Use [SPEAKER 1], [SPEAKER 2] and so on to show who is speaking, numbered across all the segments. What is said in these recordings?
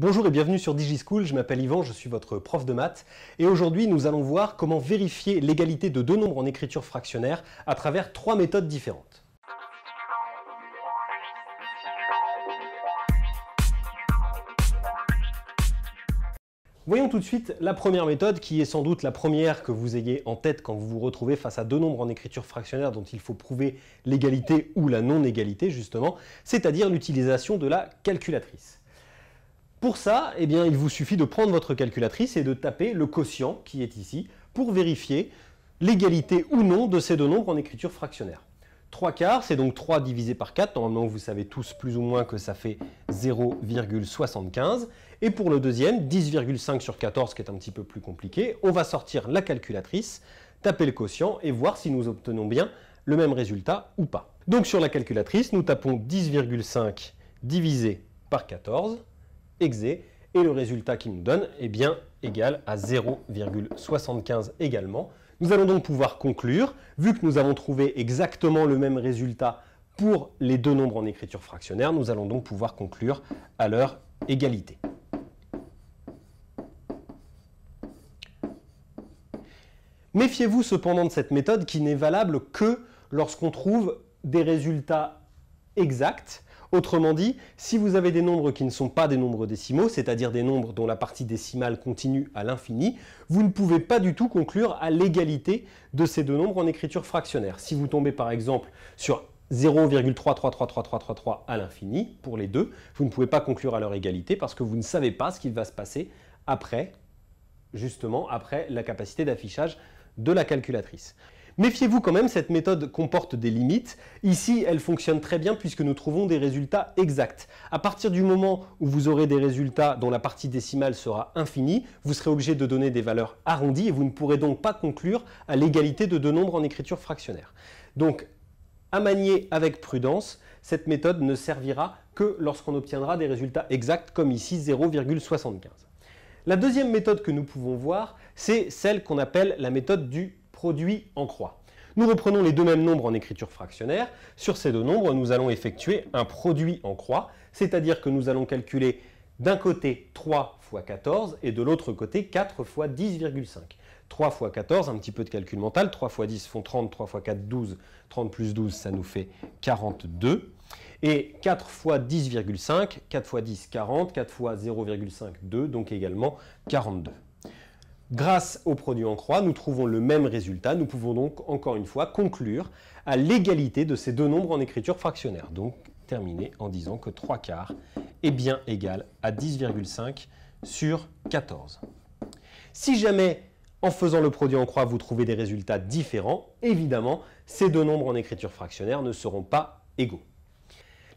[SPEAKER 1] Bonjour et bienvenue sur DigiSchool, je m'appelle Yvan, je suis votre prof de maths et aujourd'hui nous allons voir comment vérifier l'égalité de deux nombres en écriture fractionnaire à travers trois méthodes différentes. Voyons tout de suite la première méthode qui est sans doute la première que vous ayez en tête quand vous vous retrouvez face à deux nombres en écriture fractionnaire dont il faut prouver l'égalité ou la non-égalité justement, c'est-à-dire l'utilisation de la calculatrice. Pour ça, eh bien, il vous suffit de prendre votre calculatrice et de taper le quotient qui est ici pour vérifier l'égalité ou non de ces deux nombres en écriture fractionnaire. 3 quarts, c'est donc 3 divisé par 4. Normalement, vous savez tous plus ou moins que ça fait 0,75. Et pour le deuxième, 10,5 sur 14, qui est un petit peu plus compliqué, on va sortir la calculatrice, taper le quotient et voir si nous obtenons bien le même résultat ou pas. Donc sur la calculatrice, nous tapons 10,5 divisé par 14 exé, et le résultat qu'il nous donne est eh bien égal à 0,75 également. Nous allons donc pouvoir conclure, vu que nous avons trouvé exactement le même résultat pour les deux nombres en écriture fractionnaire, nous allons donc pouvoir conclure à leur égalité. Méfiez-vous cependant de cette méthode qui n'est valable que lorsqu'on trouve des résultats exacts Autrement dit, si vous avez des nombres qui ne sont pas des nombres décimaux, c'est-à-dire des nombres dont la partie décimale continue à l'infini, vous ne pouvez pas du tout conclure à l'égalité de ces deux nombres en écriture fractionnaire. Si vous tombez par exemple sur 0,333333 à l'infini pour les deux, vous ne pouvez pas conclure à leur égalité parce que vous ne savez pas ce qu'il va se passer après, justement, après la capacité d'affichage de la calculatrice. Méfiez-vous quand même, cette méthode comporte des limites. Ici, elle fonctionne très bien puisque nous trouvons des résultats exacts. À partir du moment où vous aurez des résultats dont la partie décimale sera infinie, vous serez obligé de donner des valeurs arrondies et vous ne pourrez donc pas conclure à l'égalité de deux nombres en écriture fractionnaire. Donc, à manier avec prudence, cette méthode ne servira que lorsqu'on obtiendra des résultats exacts comme ici 0,75. La deuxième méthode que nous pouvons voir, c'est celle qu'on appelle la méthode du produit en croix. Nous reprenons les deux mêmes nombres en écriture fractionnaire. Sur ces deux nombres, nous allons effectuer un produit en croix, c'est-à-dire que nous allons calculer d'un côté 3 x 14 et de l'autre côté 4 fois 10,5. 3 x 14, un petit peu de calcul mental, 3 x 10 font 30, 3 x 4, 12, 30 plus 12, ça nous fait 42. Et 4 fois 10,5, 4 x 10, 40, 4 fois 0,5, 2, donc également 42. Grâce au produit en croix, nous trouvons le même résultat. Nous pouvons donc, encore une fois, conclure à l'égalité de ces deux nombres en écriture fractionnaire. Donc, terminer en disant que 3 quarts est bien égal à 10,5 sur 14. Si jamais, en faisant le produit en croix, vous trouvez des résultats différents, évidemment, ces deux nombres en écriture fractionnaire ne seront pas égaux.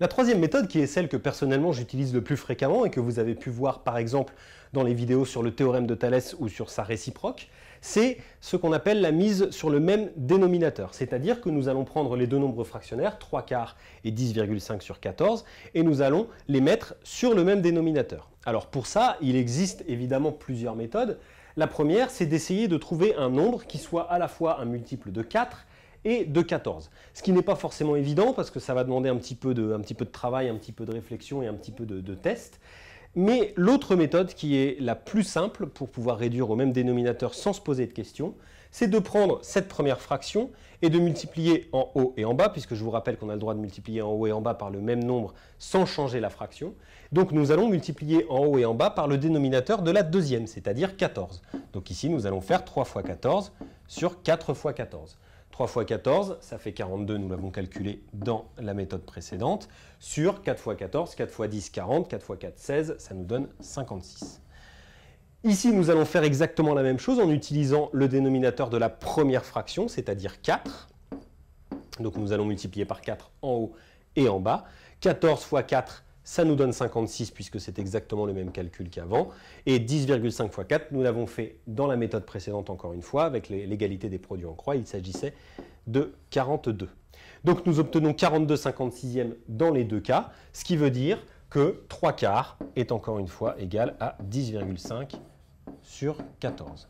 [SPEAKER 1] La troisième méthode, qui est celle que personnellement j'utilise le plus fréquemment et que vous avez pu voir par exemple dans les vidéos sur le théorème de Thalès ou sur sa réciproque, c'est ce qu'on appelle la mise sur le même dénominateur. C'est-à-dire que nous allons prendre les deux nombres fractionnaires, 3 quarts et 10,5 sur 14, et nous allons les mettre sur le même dénominateur. Alors pour ça, il existe évidemment plusieurs méthodes. La première, c'est d'essayer de trouver un nombre qui soit à la fois un multiple de 4 et de 14. Ce qui n'est pas forcément évident parce que ça va demander un petit peu de, travail, un petit peu de réflexion et un petit peu de, de test. Mais l'autre méthode qui est la plus simple pour pouvoir réduire au même dénominateur sans se poser de questions, c'est de prendre cette première fraction et de multiplier en haut et en bas, puisque je vous rappelle qu'on a le droit de multiplier en haut et en bas par le même nombre sans changer la fraction. Donc nous allons multiplier en haut et en bas par le dénominateur de la deuxième, c'est-à-dire 14. Donc ici, nous allons faire 3 fois 14 sur 4 fois 14. 3 x 14, ça fait 42, nous l'avons calculé dans la méthode précédente, sur 4 x 14, 4 x 10, 40, 4 fois 4, 16, ça nous donne 56. Ici, nous allons faire exactement la même chose en utilisant le dénominateur de la première fraction, c'est-à-dire 4. Donc nous allons multiplier par 4 en haut et en bas. 14 x 4, ça nous donne 56 puisque c'est exactement le même calcul qu'avant. Et 10,5 x 4, nous l'avons fait dans la méthode précédente encore une fois, avec l'égalité des produits en croix, il s'agissait de 42. Donc nous obtenons 42 56e dans les deux cas, ce qui veut dire que 3 quarts est encore une fois égal à 10,5 sur 14.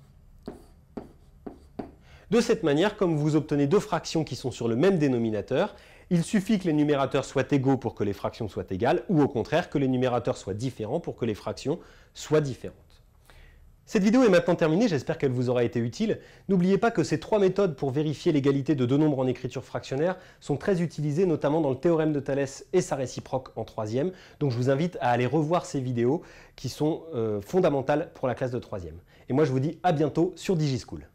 [SPEAKER 1] De cette manière, comme vous obtenez deux fractions qui sont sur le même dénominateur, il suffit que les numérateurs soient égaux pour que les fractions soient égales, ou au contraire que les numérateurs soient différents pour que les fractions soient différentes. Cette vidéo est maintenant terminée, j'espère qu'elle vous aura été utile. N'oubliez pas que ces trois méthodes pour vérifier l'égalité de deux nombres en écriture fractionnaire sont très utilisées notamment dans le théorème de Thalès et sa réciproque en troisième, donc je vous invite à aller revoir ces vidéos qui sont euh, fondamentales pour la classe de troisième. Et moi je vous dis à bientôt sur DigiSchool.